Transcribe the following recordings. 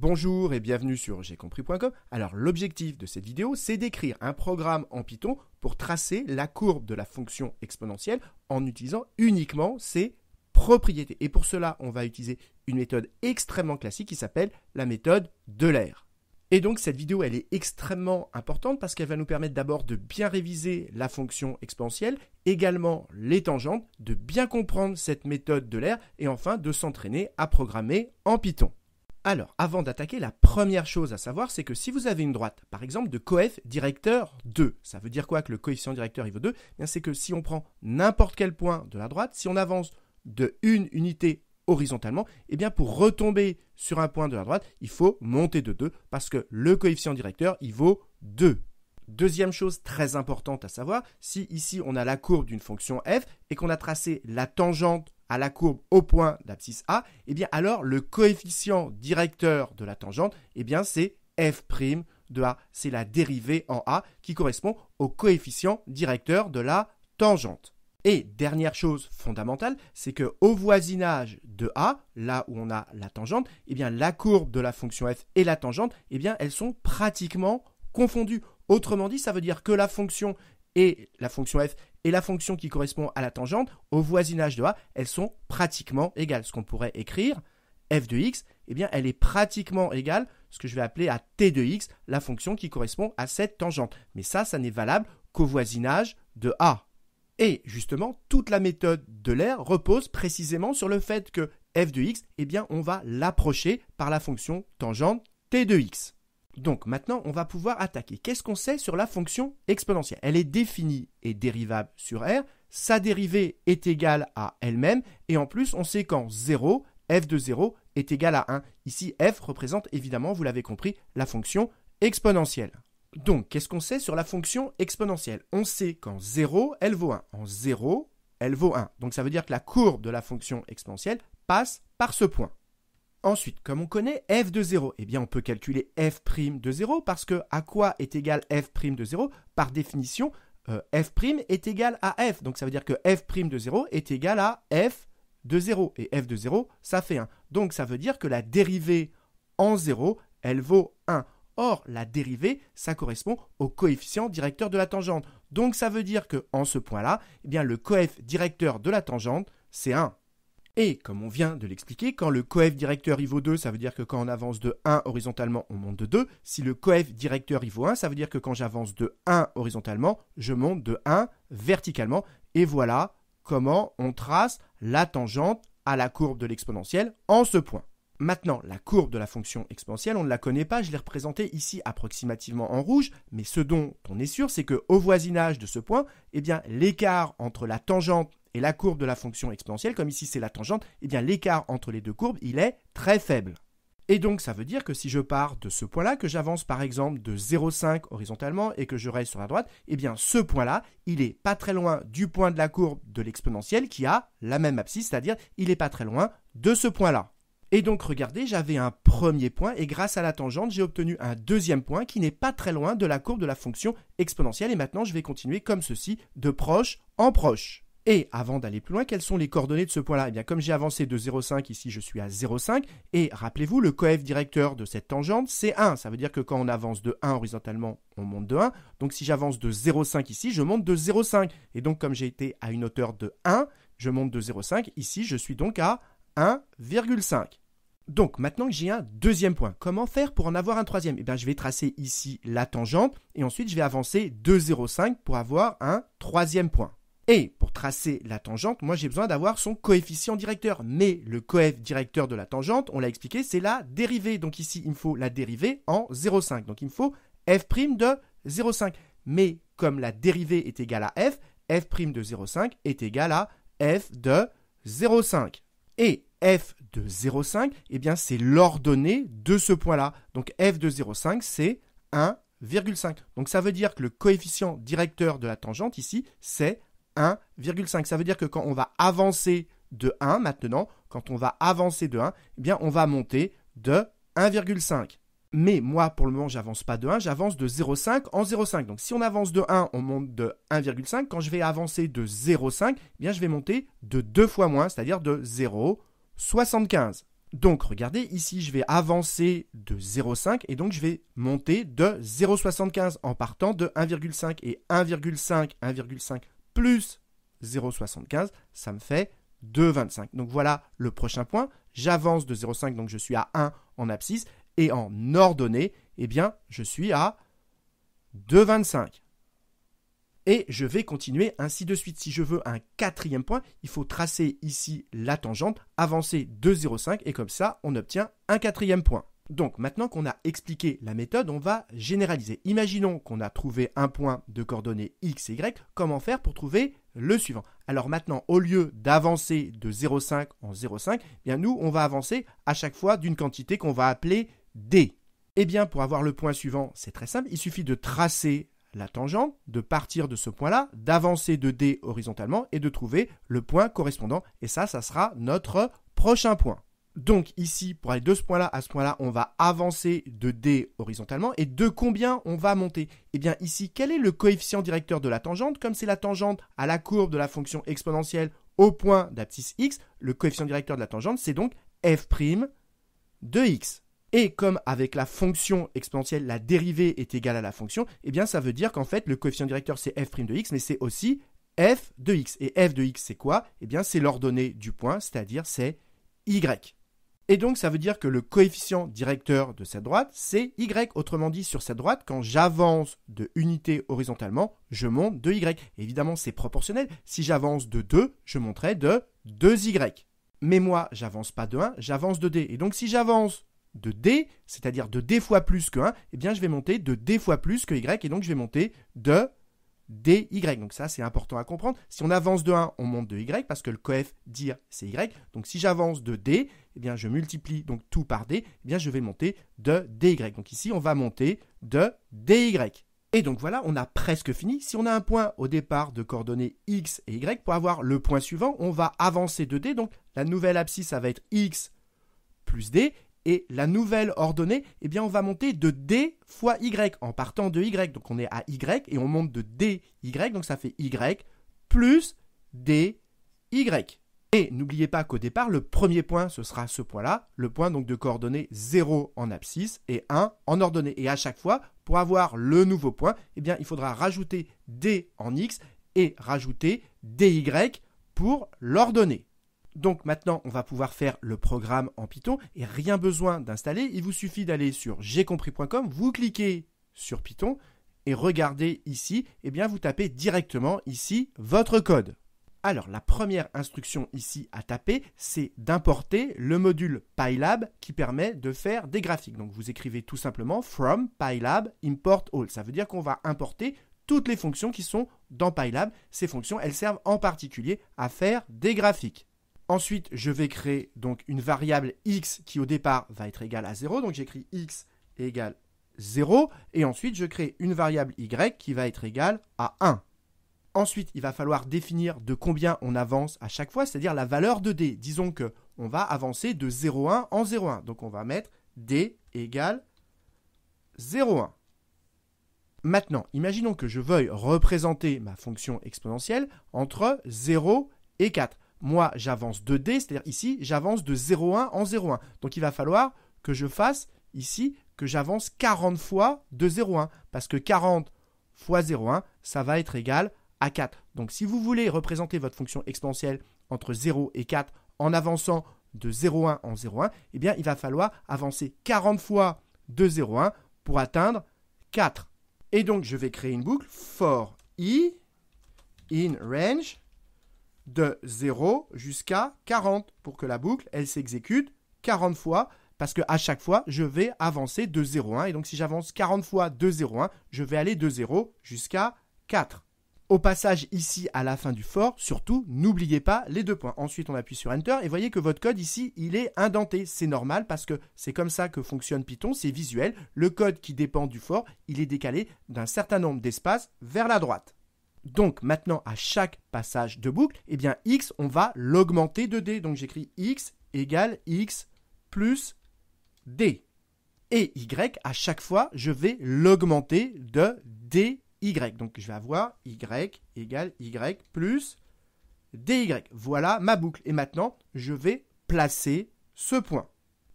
Bonjour et bienvenue sur j'ai compris.com. Alors l'objectif de cette vidéo, c'est d'écrire un programme en Python pour tracer la courbe de la fonction exponentielle en utilisant uniquement ses propriétés. Et pour cela, on va utiliser une méthode extrêmement classique qui s'appelle la méthode de l'air. Et donc cette vidéo, elle est extrêmement importante parce qu'elle va nous permettre d'abord de bien réviser la fonction exponentielle, également les tangentes, de bien comprendre cette méthode de l'air et enfin de s'entraîner à programmer en Python. Alors, avant d'attaquer, la première chose à savoir, c'est que si vous avez une droite, par exemple de coef directeur 2, ça veut dire quoi que le coefficient directeur il vaut 2 eh Bien, C'est que si on prend n'importe quel point de la droite, si on avance de une unité horizontalement, eh bien pour retomber sur un point de la droite, il faut monter de 2 parce que le coefficient directeur, il vaut 2. Deuxième chose très importante à savoir, si ici on a la courbe d'une fonction f et qu'on a tracé la tangente à la courbe au point d'abscisse A, eh bien alors le coefficient directeur de la tangente, eh bien c'est f' de A. C'est la dérivée en A qui correspond au coefficient directeur de la tangente. Et dernière chose fondamentale, c'est que au voisinage de A, là où on a la tangente, eh bien la courbe de la fonction f et la tangente, eh bien elles sont pratiquement confondues. Autrement dit, ça veut dire que la fonction et la fonction f et la fonction qui correspond à la tangente au voisinage de A, elles sont pratiquement égales. Ce qu'on pourrait écrire, f de x, eh bien, elle est pratiquement égale, à ce que je vais appeler à t de x, la fonction qui correspond à cette tangente. Mais ça, ça n'est valable qu'au voisinage de A. Et justement, toute la méthode de l'air repose précisément sur le fait que f de x, eh bien, on va l'approcher par la fonction tangente t de x. Donc maintenant, on va pouvoir attaquer. Qu'est-ce qu'on sait sur la fonction exponentielle Elle est définie et dérivable sur R, sa dérivée est égale à elle-même, et en plus, on sait qu'en 0, f de 0 est égal à 1. Ici, f représente évidemment, vous l'avez compris, la fonction exponentielle. Donc, qu'est-ce qu'on sait sur la fonction exponentielle On sait qu'en 0, elle vaut 1. En 0, elle vaut 1. Donc, ça veut dire que la courbe de la fonction exponentielle passe par ce point. Ensuite, comme on connaît f de 0, eh bien on peut calculer f' de 0 parce que à quoi est égal f' de 0 Par définition, euh, f f' est égal à f. Donc ça veut dire que f' de 0 est égal à f de 0. Et f de 0, ça fait 1. Donc ça veut dire que la dérivée en 0, elle vaut 1. Or, la dérivée, ça correspond au coefficient directeur de la tangente. Donc ça veut dire que en ce point-là, eh bien le coefficient directeur de la tangente, c'est 1. Et comme on vient de l'expliquer, quand le coeff directeur y vaut 2, ça veut dire que quand on avance de 1 horizontalement, on monte de 2. Si le coeff directeur y vaut 1, ça veut dire que quand j'avance de 1 horizontalement, je monte de 1 verticalement. Et voilà comment on trace la tangente à la courbe de l'exponentielle en ce point. Maintenant, la courbe de la fonction exponentielle, on ne la connaît pas, je l'ai représentée ici approximativement en rouge, mais ce dont on est sûr, c'est que au voisinage de ce point, eh bien, l'écart entre la tangente et la courbe de la fonction exponentielle, comme ici c'est la tangente, eh bien l'écart entre les deux courbes, il est très faible. Et donc ça veut dire que si je pars de ce point-là, que j'avance par exemple de 0,5 horizontalement et que je reste sur la droite, eh bien ce point-là, il est pas très loin du point de la courbe de l'exponentielle qui a la même abscisse, c'est-à-dire il n'est pas très loin de ce point-là. Et donc regardez, j'avais un premier point et grâce à la tangente, j'ai obtenu un deuxième point qui n'est pas très loin de la courbe de la fonction exponentielle et maintenant je vais continuer comme ceci de proche en proche. Et avant d'aller plus loin, quelles sont les coordonnées de ce point-là Eh bien, comme j'ai avancé de 0,5, ici je suis à 0,5. Et rappelez-vous, le coef directeur de cette tangente, c'est 1. Ça veut dire que quand on avance de 1 horizontalement, on monte de 1. Donc si j'avance de 0,5 ici, je monte de 0,5. Et donc comme j'ai été à une hauteur de 1, je monte de 0,5. Ici, je suis donc à 1,5. Donc maintenant que j'ai un deuxième point, comment faire pour en avoir un troisième Eh bien je vais tracer ici la tangente et ensuite je vais avancer de 0,5 pour avoir un troisième point. Et pour tracer la tangente, moi j'ai besoin d'avoir son coefficient directeur. Mais le coefficient directeur de la tangente, on l'a expliqué, c'est la dérivée. Donc ici, il me faut la dérivée en 0,5. Donc il me faut f' de 0,5. Mais comme la dérivée est égale à f, f' de 0,5 est égal à f de 0,5. Et f de 0,5, eh bien c'est l'ordonnée de ce point-là. Donc f de 0,5, c'est 1,5. Donc ça veut dire que le coefficient directeur de la tangente ici, c'est 1,5. Ça veut dire que quand on va avancer de 1 maintenant, quand on va avancer de 1, eh bien on va monter de 1,5. Mais moi, pour le moment, j'avance pas de 1, j'avance de 0,5 en 0,5. Donc si on avance de 1, on monte de 1,5. Quand je vais avancer de 0,5, eh bien je vais monter de 2 fois moins, c'est-à-dire de 0,75. Donc regardez, ici je vais avancer de 0,5 et donc je vais monter de 0,75 en partant de 1,5 et 1,5, 1,5 plus 0,75, ça me fait 2,25. Donc voilà le prochain point. J'avance de 0,5, donc je suis à 1 en abscisse. Et en ordonnée, eh bien, je suis à 2,25. Et je vais continuer ainsi de suite. Si je veux un quatrième point, il faut tracer ici la tangente, avancer de 0,5 et comme ça, on obtient un quatrième point. Donc maintenant qu'on a expliqué la méthode, on va généraliser. Imaginons qu'on a trouvé un point de coordonnées x et y, comment faire pour trouver le suivant Alors maintenant, au lieu d'avancer de 0,5 en 0,5, eh bien nous, on va avancer à chaque fois d'une quantité qu'on va appeler d. Eh bien, pour avoir le point suivant, c'est très simple, il suffit de tracer la tangente, de partir de ce point-là, d'avancer de d horizontalement et de trouver le point correspondant. Et ça, ça sera notre prochain point. Donc ici, pour aller de ce point-là à ce point-là, on va avancer de D horizontalement. Et de combien on va monter Eh bien ici, quel est le coefficient directeur de la tangente Comme c'est la tangente à la courbe de la fonction exponentielle au point d'abscisse x, le coefficient directeur de la tangente, c'est donc f' de x. Et comme avec la fonction exponentielle, la dérivée est égale à la fonction, eh bien ça veut dire qu'en fait, le coefficient directeur, c'est f' de x, mais c'est aussi f de x. Et f de x, c'est quoi Eh bien, c'est l'ordonnée du point, c'est-à-dire c'est y. Et donc, ça veut dire que le coefficient directeur de cette droite, c'est y. Autrement dit, sur cette droite, quand j'avance de unité horizontalement, je monte de y. Évidemment, c'est proportionnel. Si j'avance de 2, je monterai de 2y. Mais moi, j'avance pas de 1, j'avance de d. Et donc, si j'avance de d, c'est-à-dire de d fois plus que 1, eh bien, je vais monter de d fois plus que y, et donc je vais monter de dy. Donc ça, c'est important à comprendre. Si on avance de 1, on monte de y parce que le coef dire c'est y. Donc si j'avance de d, et eh bien je multiplie donc tout par d, eh bien je vais monter de dy. Donc ici, on va monter de dy. Et donc voilà, on a presque fini. Si on a un point au départ de coordonnées x et y, pour avoir le point suivant, on va avancer de d. Donc la nouvelle abscisse, ça va être x plus d et la nouvelle ordonnée, eh bien on va monter de D fois Y en partant de Y. Donc on est à Y et on monte de DY, donc ça fait Y plus DY. Et n'oubliez pas qu'au départ, le premier point, ce sera ce point-là, le point donc de coordonnées 0 en abscisse et 1 en ordonnée. Et à chaque fois, pour avoir le nouveau point, eh bien, il faudra rajouter D en X et rajouter DY pour l'ordonnée. Donc maintenant, on va pouvoir faire le programme en Python et rien besoin d'installer. Il vous suffit d'aller sur gcompris.com, vous cliquez sur Python et regardez ici, et eh bien vous tapez directement ici votre code. Alors la première instruction ici à taper, c'est d'importer le module PyLab qui permet de faire des graphiques. Donc vous écrivez tout simplement from PyLab import all. Ça veut dire qu'on va importer toutes les fonctions qui sont dans PyLab. Ces fonctions, elles servent en particulier à faire des graphiques. Ensuite, je vais créer donc une variable x qui au départ va être égale à 0. Donc j'écris x égale 0. Et ensuite, je crée une variable y qui va être égale à 1. Ensuite, il va falloir définir de combien on avance à chaque fois, c'est-à-dire la valeur de d. Disons que on va avancer de 0,1 en 0,1. Donc on va mettre d égale 0,1. Maintenant, imaginons que je veuille représenter ma fonction exponentielle entre 0 et 4 moi j'avance 2D, c'est-à-dire ici j'avance de 0,1 en 0,1. Donc il va falloir que je fasse ici que j'avance 40 fois de 0,1 parce que 40 fois 0,1 ça va être égal à 4. Donc si vous voulez représenter votre fonction exponentielle entre 0 et 4 en avançant de 0,1 en 0,1, eh bien il va falloir avancer 40 fois de 0,1 pour atteindre 4. Et donc je vais créer une boucle for i in range de 0 jusqu'à 40 pour que la boucle, elle s'exécute 40 fois parce que à chaque fois, je vais avancer de 0 1 et donc si j'avance 40 fois de 0,1 je vais aller de 0 jusqu'à 4. Au passage ici à la fin du fort surtout n'oubliez pas les deux points. Ensuite, on appuie sur enter et voyez que votre code ici, il est indenté, c'est normal parce que c'est comme ça que fonctionne Python, c'est visuel. Le code qui dépend du fort il est décalé d'un certain nombre d'espaces vers la droite. Donc maintenant, à chaque passage de boucle, eh bien x, on va l'augmenter de d. Donc j'écris x égale x plus d. Et y, à chaque fois, je vais l'augmenter de dy. Donc je vais avoir y égale y plus dy. Voilà ma boucle. Et maintenant, je vais placer ce point.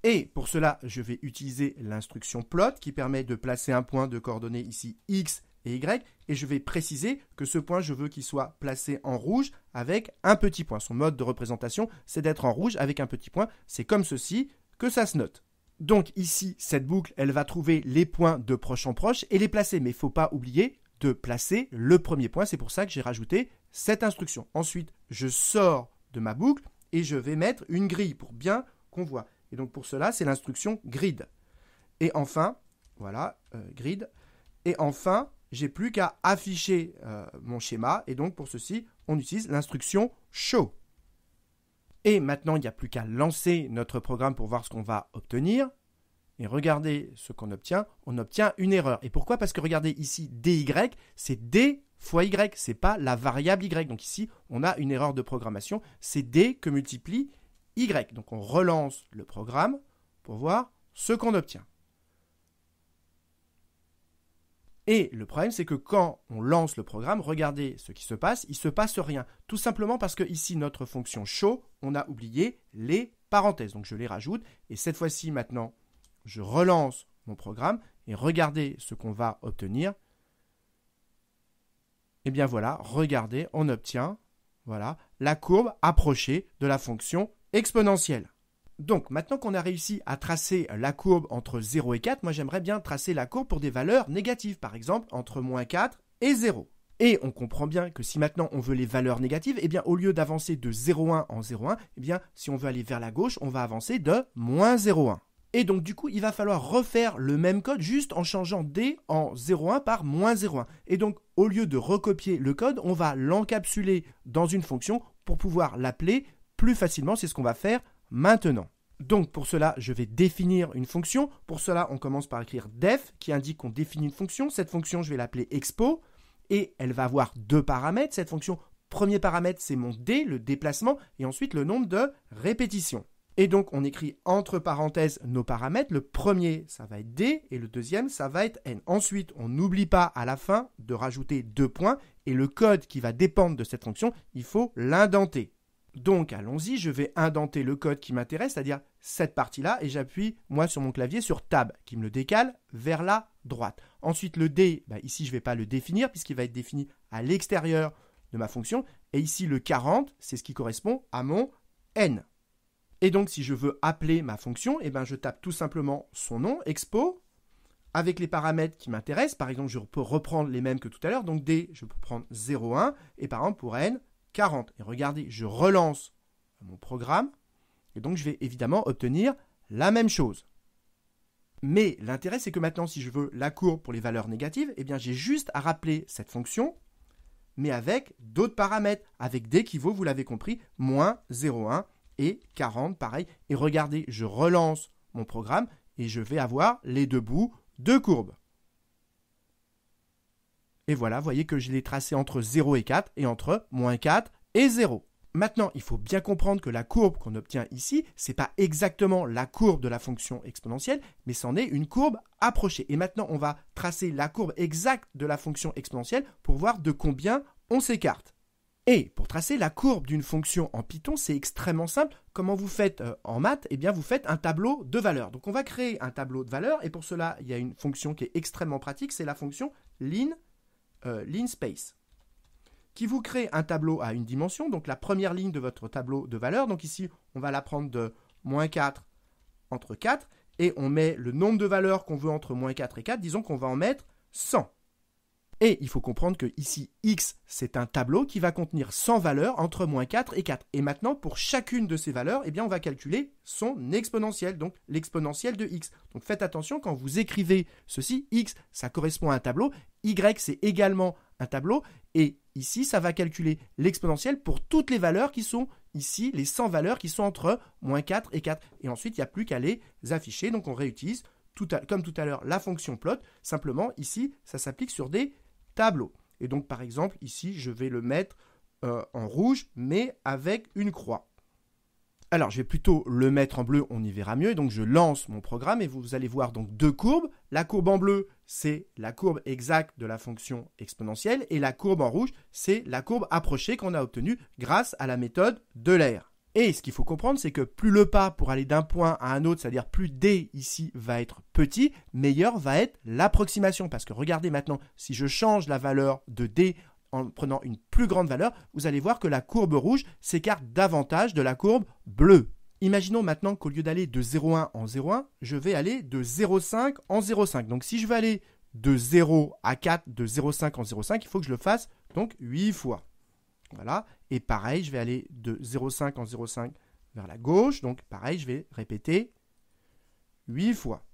Et pour cela, je vais utiliser l'instruction plot qui permet de placer un point de coordonnées ici x et je vais préciser que ce point, je veux qu'il soit placé en rouge avec un petit point. Son mode de représentation, c'est d'être en rouge avec un petit point. C'est comme ceci que ça se note. Donc ici, cette boucle, elle va trouver les points de proche en proche et les placer, mais il ne faut pas oublier de placer le premier point. C'est pour ça que j'ai rajouté cette instruction. Ensuite, je sors de ma boucle et je vais mettre une grille pour bien qu'on voit. Et donc pour cela, c'est l'instruction grid. Et enfin, voilà, euh, grid. Et enfin, j'ai plus qu'à afficher euh, mon schéma et donc pour ceci, on utilise l'instruction show. Et maintenant, il n'y a plus qu'à lancer notre programme pour voir ce qu'on va obtenir. Et regardez ce qu'on obtient, on obtient une erreur. Et pourquoi Parce que regardez ici dy, c'est d fois y, ce n'est pas la variable y. Donc ici, on a une erreur de programmation, c'est d que multiplie y. Donc on relance le programme pour voir ce qu'on obtient. Et le problème, c'est que quand on lance le programme, regardez ce qui se passe, il se passe rien. Tout simplement parce que ici, notre fonction show, on a oublié les parenthèses. Donc je les rajoute. Et cette fois-ci, maintenant, je relance mon programme et regardez ce qu'on va obtenir. Et eh bien voilà, regardez, on obtient, voilà, la courbe approchée de la fonction exponentielle. Donc maintenant qu'on a réussi à tracer la courbe entre 0 et 4, moi j'aimerais bien tracer la courbe pour des valeurs négatives, par exemple entre moins 4 et 0. Et on comprend bien que si maintenant on veut les valeurs négatives, et eh bien au lieu d'avancer de 0,1 en 0,1, et eh bien si on veut aller vers la gauche, on va avancer de moins 0,1. Et donc du coup, il va falloir refaire le même code juste en changeant D en 0,1 par moins 0,1. Et donc au lieu de recopier le code, on va l'encapsuler dans une fonction pour pouvoir l'appeler plus facilement. C'est ce qu'on va faire maintenant. Donc pour cela, je vais définir une fonction. Pour cela, on commence par écrire def qui indique qu'on définit une fonction. Cette fonction, je vais l'appeler expo et elle va avoir deux paramètres. Cette fonction, premier paramètre, c'est mon d, le déplacement, et ensuite le nombre de répétitions. Et donc on écrit entre parenthèses nos paramètres. Le premier, ça va être d, et le deuxième, ça va être n. Ensuite, on n'oublie pas à la fin de rajouter deux points, et le code qui va dépendre de cette fonction, il faut l'indenter. Donc allons-y, je vais indenter le code qui m'intéresse, c'est-à-dire cette partie-là, et j'appuie moi sur mon clavier sur Tab, qui me le décale vers la droite. Ensuite le D, bah, ici je ne vais pas le définir puisqu'il va être défini à l'extérieur de ma fonction, et ici le 40, c'est ce qui correspond à mon N. Et donc si je veux appeler ma fonction, eh ben, je tape tout simplement son nom, expo, avec les paramètres qui m'intéressent. Par exemple, je peux reprendre les mêmes que tout à l'heure. Donc D, je peux prendre 0,1 et par exemple pour N, 40. Et regardez, je relance mon programme. Et donc, je vais évidemment obtenir la même chose. Mais l'intérêt, c'est que maintenant, si je veux la courbe pour les valeurs négatives, eh bien, j'ai juste à rappeler cette fonction, mais avec d'autres paramètres, avec D qui vaut, vous l'avez compris, moins 0,1 et 40, pareil. Et regardez, je relance mon programme et je vais avoir les deux bouts de courbe. Et voilà, vous voyez que je l'ai tracé entre 0 et 4 et entre moins 4 et 0. Maintenant, il faut bien comprendre que la courbe qu'on obtient ici, n'est pas exactement la courbe de la fonction exponentielle, mais c'en est une courbe approchée. Et maintenant, on va tracer la courbe exacte de la fonction exponentielle pour voir de combien on s'écarte. Et pour tracer la courbe d'une fonction en Python, c'est extrêmement simple. Comment vous faites euh, en maths Eh bien, vous faites un tableau de valeurs. Donc, on va créer un tableau de valeurs. Et pour cela, il y a une fonction qui est extrêmement pratique. C'est la fonction lin euh, space qui vous crée un tableau à une dimension, donc la première ligne de votre tableau de valeur. Donc ici, on va la prendre de moins 4 entre 4, et on met le nombre de valeurs qu'on veut entre moins 4 et 4. Disons qu'on va en mettre 100. Et il faut comprendre que ici, x, c'est un tableau qui va contenir 100 valeurs entre moins 4 et 4. Et maintenant, pour chacune de ces valeurs, eh bien, on va calculer son exponentielle, donc l'exponentielle de x. Donc faites attention quand vous écrivez ceci, x, ça correspond à un tableau, y, c'est également un tableau, et ici, ça va calculer l'exponentielle pour toutes les valeurs qui sont ici, les 100 valeurs qui sont entre moins 4 et 4. Et ensuite, il n'y a plus qu'à les afficher, donc on réutilise, comme tout à l'heure, la fonction plot, simplement ici, ça s'applique sur des tableau. Et donc par exemple ici je vais le mettre euh, en rouge mais avec une croix. Alors je vais plutôt le mettre en bleu, on y verra mieux. Et donc je lance mon programme et vous allez voir donc deux courbes. La courbe en bleu c'est la courbe exacte de la fonction exponentielle et la courbe en rouge c'est la courbe approchée qu'on a obtenue grâce à la méthode de l'air. Et ce qu'il faut comprendre, c'est que plus le pas pour aller d'un point à un autre, c'est-à-dire plus D ici va être petit, meilleur va être l'approximation. Parce que regardez maintenant, si je change la valeur de D en prenant une plus grande valeur, vous allez voir que la courbe rouge s'écarte davantage de la courbe bleue. Imaginons maintenant qu'au lieu d'aller de 0,1 en 0,1, je vais aller de 0,5 en 0,5. Donc si je veux aller de 0 à 4, de 0,5 en 0,5, il faut que je le fasse donc 8 fois. Voilà. Et pareil, je vais aller de 0,5 en 0,5 vers la gauche. Donc pareil, je vais répéter 8 fois.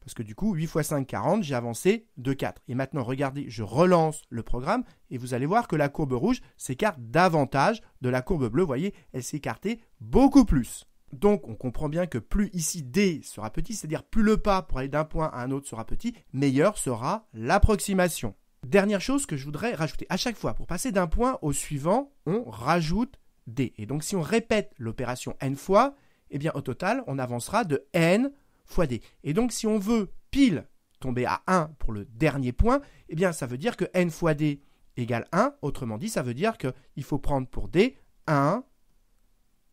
Parce que du coup, 8 fois 5, 40, j'ai avancé de 4. Et maintenant, regardez, je relance le programme et vous allez voir que la courbe rouge s'écarte davantage de la courbe bleue. Vous voyez, elle s'est écartée beaucoup plus. Donc, on comprend bien que plus ici D sera petit, c'est-à-dire plus le pas pour aller d'un point à un autre sera petit, meilleure sera l'approximation. Dernière chose que je voudrais rajouter. À chaque fois, pour passer d'un point au suivant, on rajoute D. Et donc, si on répète l'opération N fois, eh bien, au total, on avancera de N fois D. Et donc, si on veut pile tomber à 1 pour le dernier point, eh bien, ça veut dire que N fois D égale 1. Autrement dit, ça veut dire qu'il faut prendre pour D 1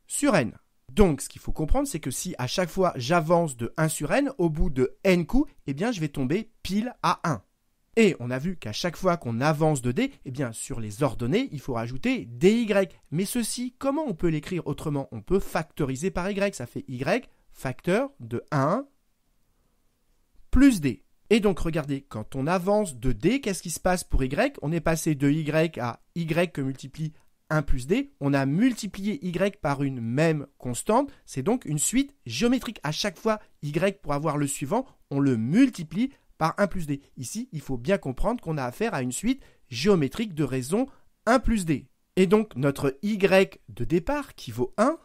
sur N. Donc, ce qu'il faut comprendre, c'est que si à chaque fois j'avance de 1 sur N, au bout de N coups, eh bien, je vais tomber pile à 1. Et on a vu qu'à chaque fois qu'on avance de D, eh bien sur les ordonnées, il faut rajouter DY. Mais ceci, comment on peut l'écrire autrement On peut factoriser par Y, ça fait Y facteur de 1 plus D. Et donc regardez, quand on avance de D, qu'est-ce qui se passe pour Y On est passé de Y à Y que multiplie 1 plus D. On a multiplié Y par une même constante. C'est donc une suite géométrique. À chaque fois Y pour avoir le suivant, on le multiplie par 1 plus d. Ici, il faut bien comprendre qu'on a affaire à une suite géométrique de raison 1 plus d. Et donc notre y de départ, qui vaut 1,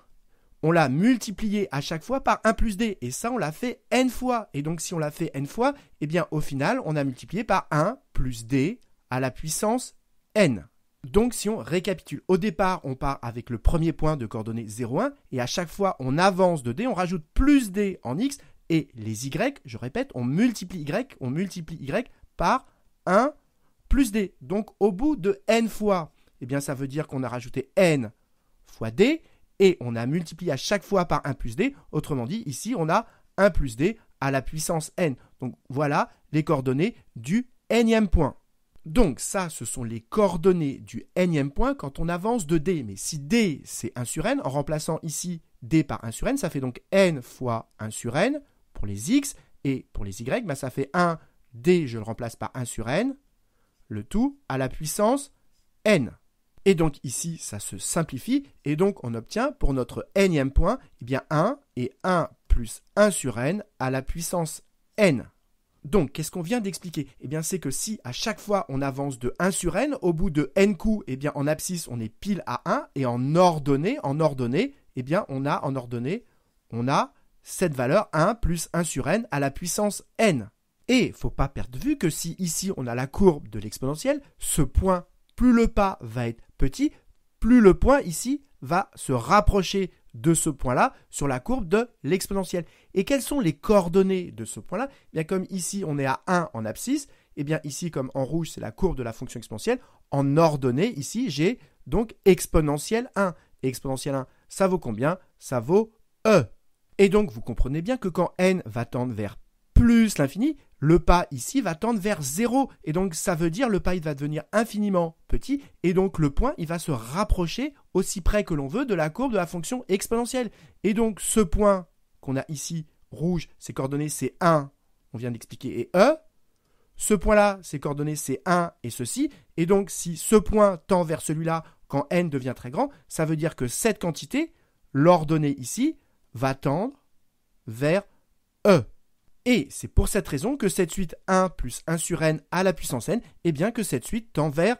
on l'a multiplié à chaque fois par 1 plus d. Et ça, on l'a fait n fois. Et donc si on l'a fait n fois, eh bien au final, on a multiplié par 1 plus d à la puissance n. Donc si on récapitule, au départ on part avec le premier point de coordonnées 1 et à chaque fois on avance de d, on rajoute plus d en x et les Y, je répète, on multiplie Y, on multiplie Y par 1 plus D. Donc au bout de N fois, eh bien ça veut dire qu'on a rajouté N fois D et on a multiplié à chaque fois par 1 plus D. Autrement dit, ici on a 1 plus D à la puissance N. Donc voilà les coordonnées du nème point. Donc ça, ce sont les coordonnées du nème point quand on avance de d. Mais si d, c'est 1 sur n, en remplaçant ici d par 1 sur n, ça fait donc n fois 1 sur n pour les x et pour les y, bah, ça fait 1 d, je le remplace par 1 sur n, le tout à la puissance n. Et donc ici, ça se simplifie, et donc on obtient pour notre nème point, eh bien 1 et 1 plus 1 sur n à la puissance n. Donc, qu'est-ce qu'on vient d'expliquer Eh bien, c'est que si à chaque fois on avance de 1 sur n, au bout de n coups, eh bien, en abscisse, on est pile à 1, et en ordonnée, en ordonnée, eh bien, on a en ordonnée, on a cette valeur 1 plus 1 sur n à la puissance n. Et faut pas perdre de vue que si ici on a la courbe de l'exponentielle, ce point, plus le pas va être petit, plus le point ici va se rapprocher de ce point-là sur la courbe de l'exponentielle. Et quelles sont les coordonnées de ce point-là eh Bien comme ici on est à 1 en abscisse, et eh bien ici comme en rouge c'est la courbe de la fonction exponentielle, en ordonnée ici j'ai donc exponentielle 1. Et exponentielle 1, ça vaut combien Ça vaut e. Et donc vous comprenez bien que quand n va tendre vers plus l'infini, le pas ici va tendre vers 0. Et donc ça veut dire le pas va devenir infiniment petit. Et donc le point il va se rapprocher aussi près que l'on veut de la courbe de la fonction exponentielle. Et donc ce point qu'on a ici rouge, ses coordonnées c'est 1, on vient d'expliquer, et E. Ce point-là, ses coordonnées c'est 1 et ceci. Et donc si ce point tend vers celui-là quand n devient très grand, ça veut dire que cette quantité, l'ordonnée ici, va tendre vers E. Et c'est pour cette raison que cette suite 1 plus 1 sur n à la puissance n, eh bien que cette suite tend vers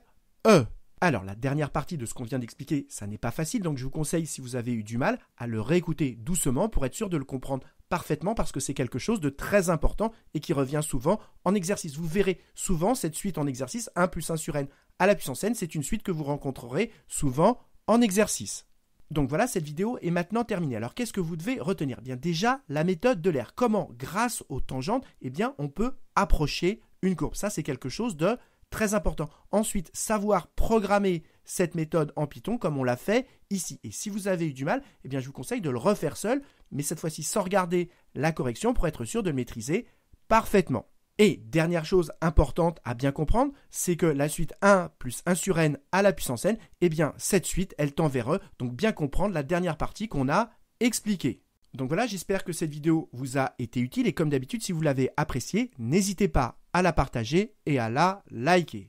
E. Alors la dernière partie de ce qu'on vient d'expliquer, ça n'est pas facile, donc je vous conseille, si vous avez eu du mal, à le réécouter doucement pour être sûr de le comprendre parfaitement, parce que c'est quelque chose de très important et qui revient souvent en exercice. Vous verrez souvent cette suite en exercice 1 plus 1 sur n à la puissance n, c'est une suite que vous rencontrerez souvent en exercice. Donc voilà, cette vidéo est maintenant terminée. Alors qu'est-ce que vous devez retenir eh Bien déjà, la méthode de l'air. Comment, grâce aux tangentes, eh bien, on peut approcher une courbe. Ça, c'est quelque chose de très important. Ensuite, savoir programmer cette méthode en Python comme on l'a fait ici. Et si vous avez eu du mal, eh bien, je vous conseille de le refaire seul, mais cette fois-ci sans regarder la correction pour être sûr de le maîtriser parfaitement. Et dernière chose importante à bien comprendre, c'est que la suite 1 plus 1 sur n à la puissance n, eh bien cette suite, elle tend vers E, donc bien comprendre la dernière partie qu'on a expliquée. Donc voilà, j'espère que cette vidéo vous a été utile et comme d'habitude, si vous l'avez appréciée, n'hésitez pas à la partager et à la liker.